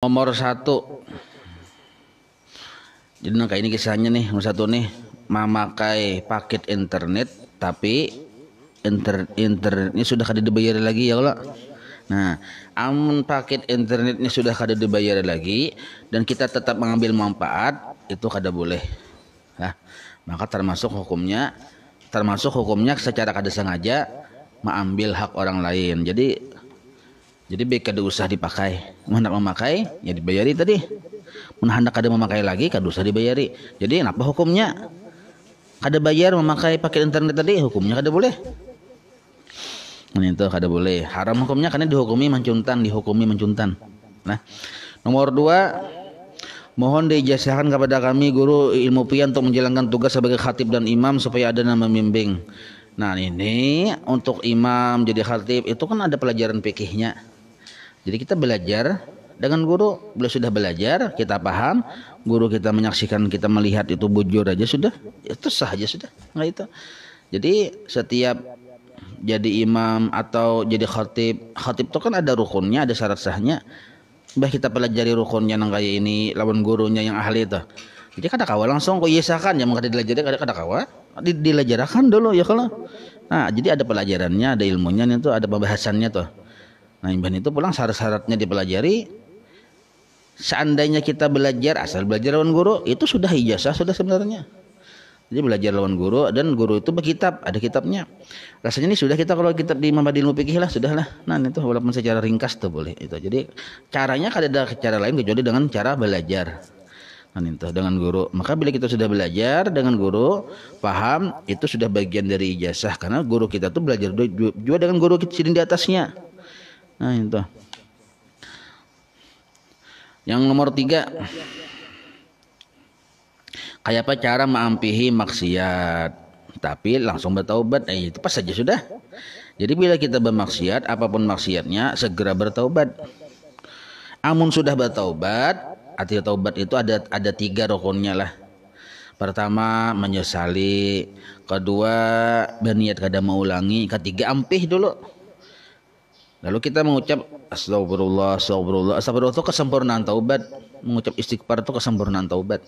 Nomor satu Jadi nah, ini kisahnya nih Nomor satu nih Memakai paket internet Tapi inter, internet ini sudah kada dibayar lagi ya Allah Nah, amun paket internetnya sudah kada dibayar lagi dan kita tetap mengambil manfaat itu kada boleh. Nah, maka termasuk hukumnya termasuk hukumnya secara kada sengaja mengambil hak orang lain. Jadi jadi baik kada usah dipakai. Hendak memakai, ya dibayari tadi. Mun handak kada memakai lagi, kada usah dibayari. Jadi apa hukumnya? Kada bayar memakai paket internet tadi, hukumnya kada boleh. Ini itu kada boleh. Haram hukumnya karena dihukumi mencuntan, dihukumi mencuntan. Nah, nomor dua, mohon diijazahkan kepada kami guru ilmu pian untuk menjalankan tugas sebagai khatib dan imam supaya ada nama membimbing. Nah ini untuk imam jadi khatib itu kan ada pelajaran pikihnya. Jadi kita belajar dengan guru, beliau sudah belajar, kita paham, guru kita menyaksikan, kita melihat itu bujur aja sudah, itu ya, sah aja sudah. nggak itu. Jadi setiap jadi imam atau jadi khatib, khatib itu kan ada rukunnya, ada syarat sahnya. Bah kita pelajari rukunnya nang kayak ini lawan gurunya yang ahli itu. Jadi kada kawa langsung kok yesakan iya ya mengerti dilajari kada kada kawa Dilajarkan dulu ya kalau. Nah, jadi ada pelajarannya, ada ilmunya itu, ada pembahasannya tuh. Nah, imban itu pulang syarat-syaratnya dipelajari. Seandainya kita belajar asal belajar lawan guru, itu sudah ijazah sudah sebenarnya. Jadi belajar lawan guru dan guru itu berkitab, ada kitabnya. Rasanya ini sudah kita kalau kita di mabadi Ilmu lah sudahlah. lah. Nah, itu walaupun secara ringkas tuh boleh itu. Jadi caranya kan ada cara lain kecuali dengan cara belajar. Nah, itu dengan guru. Maka bila kita sudah belajar dengan guru, paham itu sudah bagian dari ijazah karena guru kita tuh belajar juga dengan guru kita di atasnya. Nah itu. Yang nomor tiga, kayak apa cara mengampihi maksiat, tapi langsung bertaubat. Eh, itu pas saja sudah. Jadi bila kita bermaksiat, apapun maksiatnya, segera bertaubat. Amun sudah bertaubat, arti taubat itu ada ada tiga rukunnya lah. Pertama menyesali, kedua berniat kada mengulangi, ketiga ampih dulu Lalu kita mengucap astagfirullah, astagfirullah, astagfirullah itu kesempurnaan taubat. Mengucap istighfar itu kesempurnaan taubat.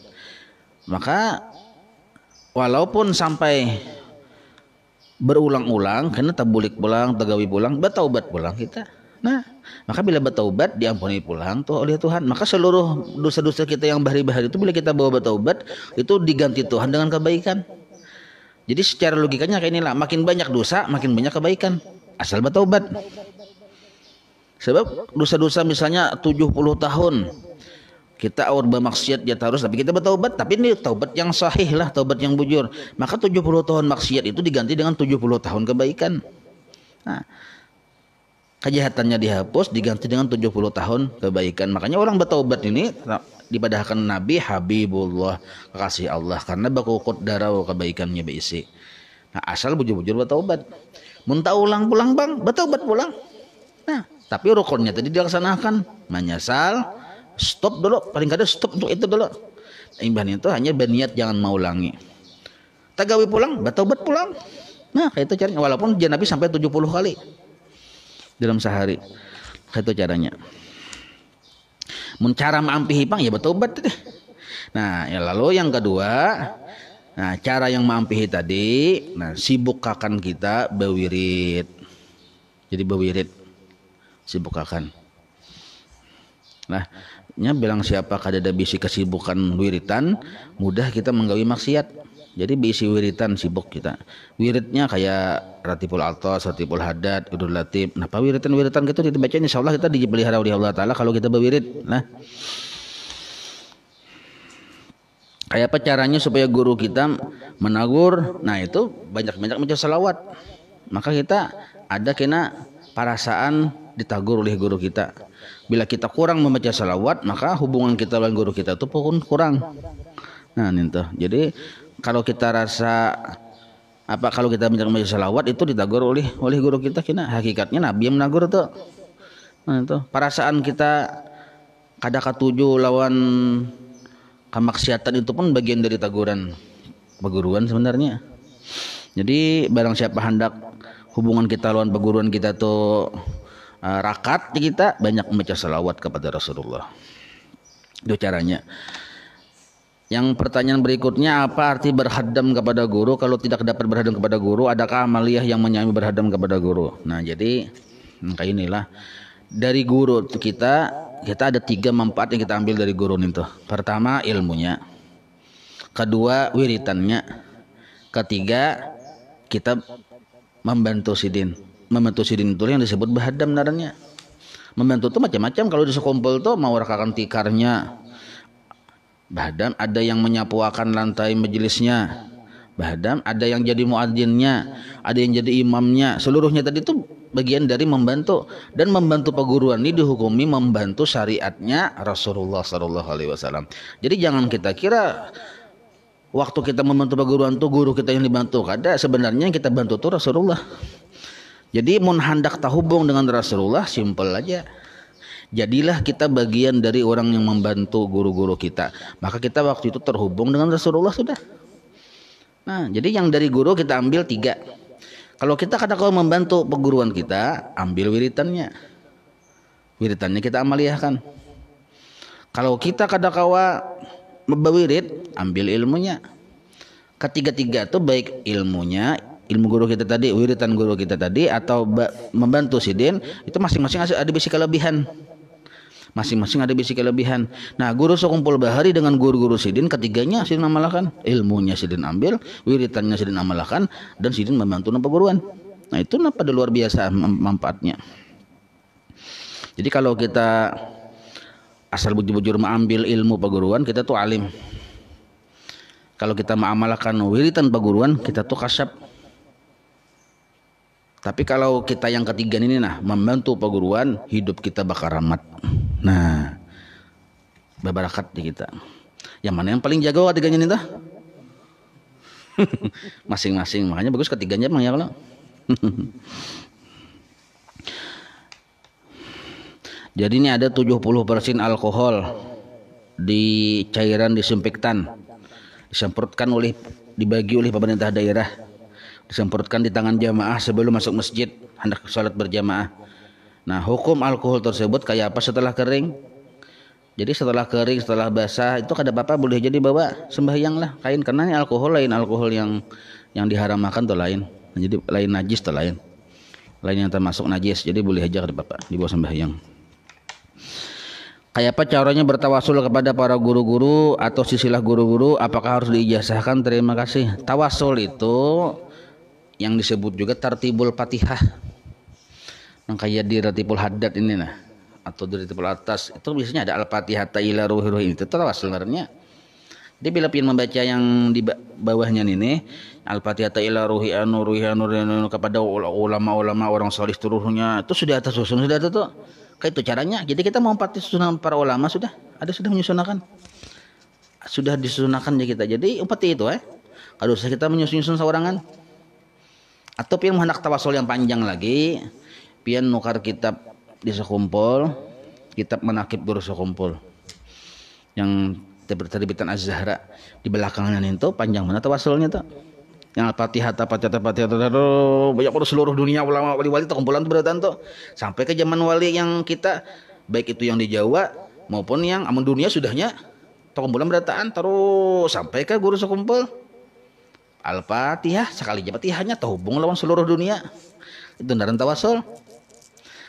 Maka walaupun sampai berulang-ulang karena tabulik pulang, tegawi pulang, bertaubat pulang kita. Nah, maka bila bertaubat diampuni pulang tuh oleh Tuhan. Maka seluruh dosa-dosa kita yang bahari-bahari itu bila kita bawa bertaubat itu diganti Tuhan dengan kebaikan. Jadi secara logikanya kayak inilah, makin banyak dosa, makin banyak kebaikan. Asal bertaubat. Sebab dosa-dosa misalnya 70 tahun kita awal bermaksiat dia terus, tapi kita bertaubat tapi ini taubat yang sahih lah taubat yang bujur maka 70 tahun maksiat itu diganti dengan 70 tahun kebaikan nah, kejahatannya dihapus diganti dengan 70 tahun kebaikan makanya orang bertaubat ini dipadahkan Nabi Habibullah kasih Allah karena baku darau kebaikannya berisi nah asal bujur-bujur bertaubat muntah ulang pulang bang bertaubat pulang nah tapi rukunnya tadi dilaksanakan. Menyesal, stop dulu. Paling kada stop untuk itu dulu. Imbahan itu hanya berniat jangan mau ulangi. Tagawi pulang, bertobat pulang. Nah, kayak itu caranya. Walaupun dia Nabi sampai 70 kali dalam sehari. Kayak itu caranya. Mencara mampi hipang ya bertobat deh. Nah, ya lalu yang kedua, nah cara yang mampihi tadi, nah sibuk kakan kita bewirit, Jadi bewirit sibukakan nah nya bilang siapa kadada bisi kesibukan wiritan mudah kita menggawi maksiat jadi bisi wiritan sibuk kita Wiritnya kayak ratipul alto, ratipul hadat udul latif nah wiritan wiritan gitu kita bacanya insya Allah kita dipelihara oleh Allah Ta'ala kalau kita berwirit, nah kayak apa caranya supaya guru kita menagur nah itu banyak-banyak macam salawat maka kita ada kena perasaan ditagur oleh guru kita. Bila kita kurang membaca salawat, maka hubungan kita dengan guru kita itu pun kurang. Nah, itu. Jadi kalau kita rasa apa kalau kita membaca salawat itu ditagur oleh oleh guru kita kena hakikatnya Nabi yang menagur itu Nah, itu. Perasaan kita kada katuju lawan kemaksiatan itu pun bagian dari taguran perguruan sebenarnya. Jadi barang siapa hendak hubungan kita lawan perguruan kita tuh Eh, Rakat kita banyak membaca salawat kepada Rasulullah. Itu caranya. Yang pertanyaan berikutnya apa arti berhadam kepada guru kalau tidak dapat berhadam kepada guru adakah amaliyah yang menyamai berhadam kepada guru nah jadi kayak inilah dari guru kita kita ada tiga manfaat yang kita ambil dari guru itu pertama ilmunya kedua wiritannya ketiga kita membantu sidin membantu sidin itu yang disebut bahadam narannya membantu itu macam-macam kalau di sekumpul tuh mau rakakan tikarnya bahadam ada yang menyapuakan lantai majelisnya bahadam ada yang jadi muadzinnya ada yang jadi imamnya seluruhnya tadi itu bagian dari membantu dan membantu perguruan ini dihukumi membantu syariatnya Rasulullah Shallallahu Alaihi Wasallam jadi jangan kita kira waktu kita membantu perguruan tuh guru kita yang dibantu ada sebenarnya yang kita bantu tuh Rasulullah jadi mun hendak tahubung dengan Rasulullah simpel aja. Jadilah kita bagian dari orang yang membantu guru-guru kita. Maka kita waktu itu terhubung dengan Rasulullah sudah. Nah, jadi yang dari guru kita ambil tiga. Kalau kita kata kalau membantu perguruan kita, ambil wiritannya. Wiritannya kita amaliakan. Kalau kita kata kawa ah, membawirit, ambil ilmunya. Ketiga-tiga itu baik ilmunya, ilmu guru kita tadi, wiritan guru kita tadi atau membantu sidin itu masing-masing ada bisi kelebihan. Masing-masing ada bisi kelebihan. Nah, guru sekumpul bahari dengan guru-guru sidin ketiganya sidin amalkan, ilmunya sidin ambil, wiritannya sidin amalkan dan sidin membantu nama perguruan. Nah, itu napa luar biasa manfaatnya. Jadi kalau kita asal bujur-bujur mengambil ilmu perguruan, kita tuh alim. Kalau kita mengamalkan wiritan perguruan, kita tuh kasyap tapi kalau kita yang ketiga ini nah membantu perguruan hidup kita bakal ramat. Nah, berbarakat di kita. Yang mana yang paling jago ketiganya ini dah? Masing-masing makanya bagus ketiganya emang ya kalau. Jadi ini ada 70% alkohol di cairan disinfektan disemprotkan oleh dibagi oleh pemerintah daerah disemprotkan di tangan jamaah sebelum masuk masjid hendak sholat berjamaah. Nah, hukum alkohol tersebut kayak apa setelah kering? Jadi setelah kering, setelah basah itu kada apa-apa boleh jadi bawa sembahyang lah kain karena ini alkohol lain alkohol yang yang makan tuh lain. Nah, jadi lain najis tuh lain. Lain yang termasuk najis. Jadi boleh aja kada apa-apa dibawa sembahyang. Kayak apa caranya bertawasul kepada para guru-guru atau sisilah guru-guru? Apakah harus diijazahkan? Terima kasih. Tawasul itu yang disebut juga tartibul patihah yang kayak di ratibul hadat ini nah atau di ratibul atas itu biasanya ada al-fatihah ta'ila ruhi ruhi ini sebenarnya Dia bila ingin membaca yang di bawahnya ini al-fatihah ta'ila anu, ruhi anu ruhi anu kepada ulama-ulama orang salih turunnya itu sudah atas susun sudah itu tuh kayak itu caranya jadi kita mau praktis susunan para ulama sudah ada sudah menyusunakan sudah disusunakan ya kita jadi umpati itu eh kalau kita menyusun-nyusun seorangan atau pian hendak tawasul yang panjang lagi pian nukar kitab di sekumpul kitab menakib guru sekumpul yang terbitan Az-Zahra di belakangnya itu panjang mana tawasulnya tuh yang Al-Fatihah tapat fatihah banyak orang seluruh dunia ulama wali-wali itu kumpulan beratan tuh sampai ke zaman wali yang kita baik itu yang di Jawa maupun yang amun dunia sudahnya kumpulan berataan terus sampai ke guru sekumpul Al-Fatihah sekali hanya terhubung lawan seluruh dunia. Itu ndaran tawasul.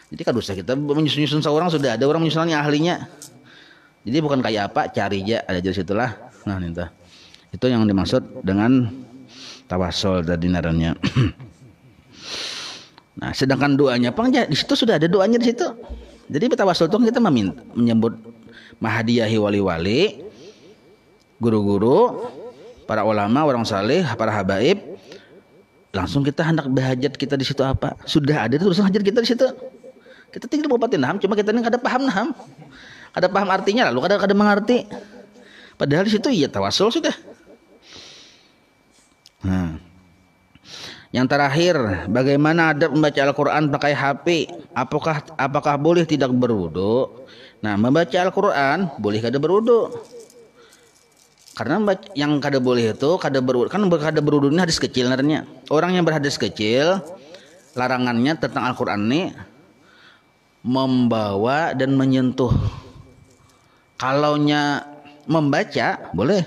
Jadi kan usah kita menyusun-nyusun seorang sudah ada orang menyusunannya ahlinya. Jadi bukan kayak apa cari aja ada jelas itulah. Nah nintah. Itu yang dimaksud dengan tawasul tadi narannya. nah, sedangkan doanya pang ya, di situ sudah ada doanya di situ. Jadi tawasul itu kan kita meminta, menyebut mahadiyahi wali-wali guru-guru para ulama, orang saleh, para habaib, langsung kita hendak berhajat kita di situ apa? Sudah ada tulisan hajat kita di situ. Kita tinggal bupati naham, cuma kita ini kada paham naham. Kada paham artinya lalu kada kada mengerti. Padahal di situ iya tawasul sudah. Nah. Yang terakhir, bagaimana adab membaca Al-Qur'an pakai HP? Apakah apakah boleh tidak berwudu? Nah, membaca Al-Qur'an boleh kada berwudu karena yang kada boleh itu kada berwudu kan kada berwudu ini hadis kecil narnya orang yang berhadis kecil larangannya tentang Al-Qur'an ini membawa dan menyentuh kalau nya membaca boleh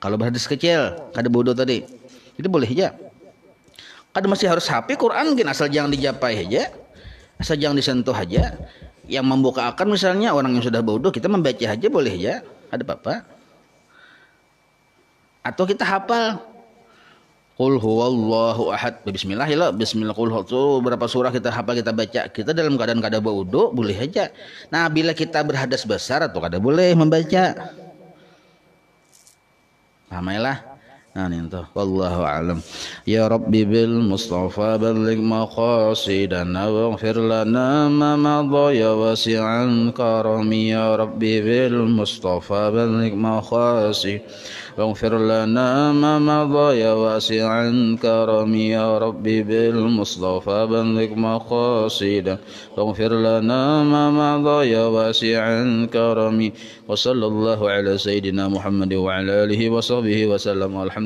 kalau berhadis kecil kada bodoh tadi itu boleh aja ya. kada masih harus HP Quran gini asal jangan dijapai aja asal jangan disentuh aja yang membuka akan misalnya orang yang sudah bodoh kita membaca aja boleh ya ada apa-apa atau kita hafal Qul huwallahu ahad. Bismillah ya Bismillah qul itu berapa surah kita hafal kita baca. Kita dalam keadaan kada wudu boleh aja. Nah, bila kita berhadas besar atau kada boleh membaca. Pahamilah. Ya آن والله أعلم يا ربي بالمصطفى بلغ مقاصدنا واغفر لنا ما مضى يا واسع كرمي يا ربي بالمصطفى بلغ مقاصدنا واغفر لنا ما مضى يا واسع كرمي يا ربي بالمصطفى بلغ مقاصدنا واغفر لنا ما مضى يا واسع كرمي وصلى الله على سيدنا محمد وعلى آله وصحبه وسلم والحمد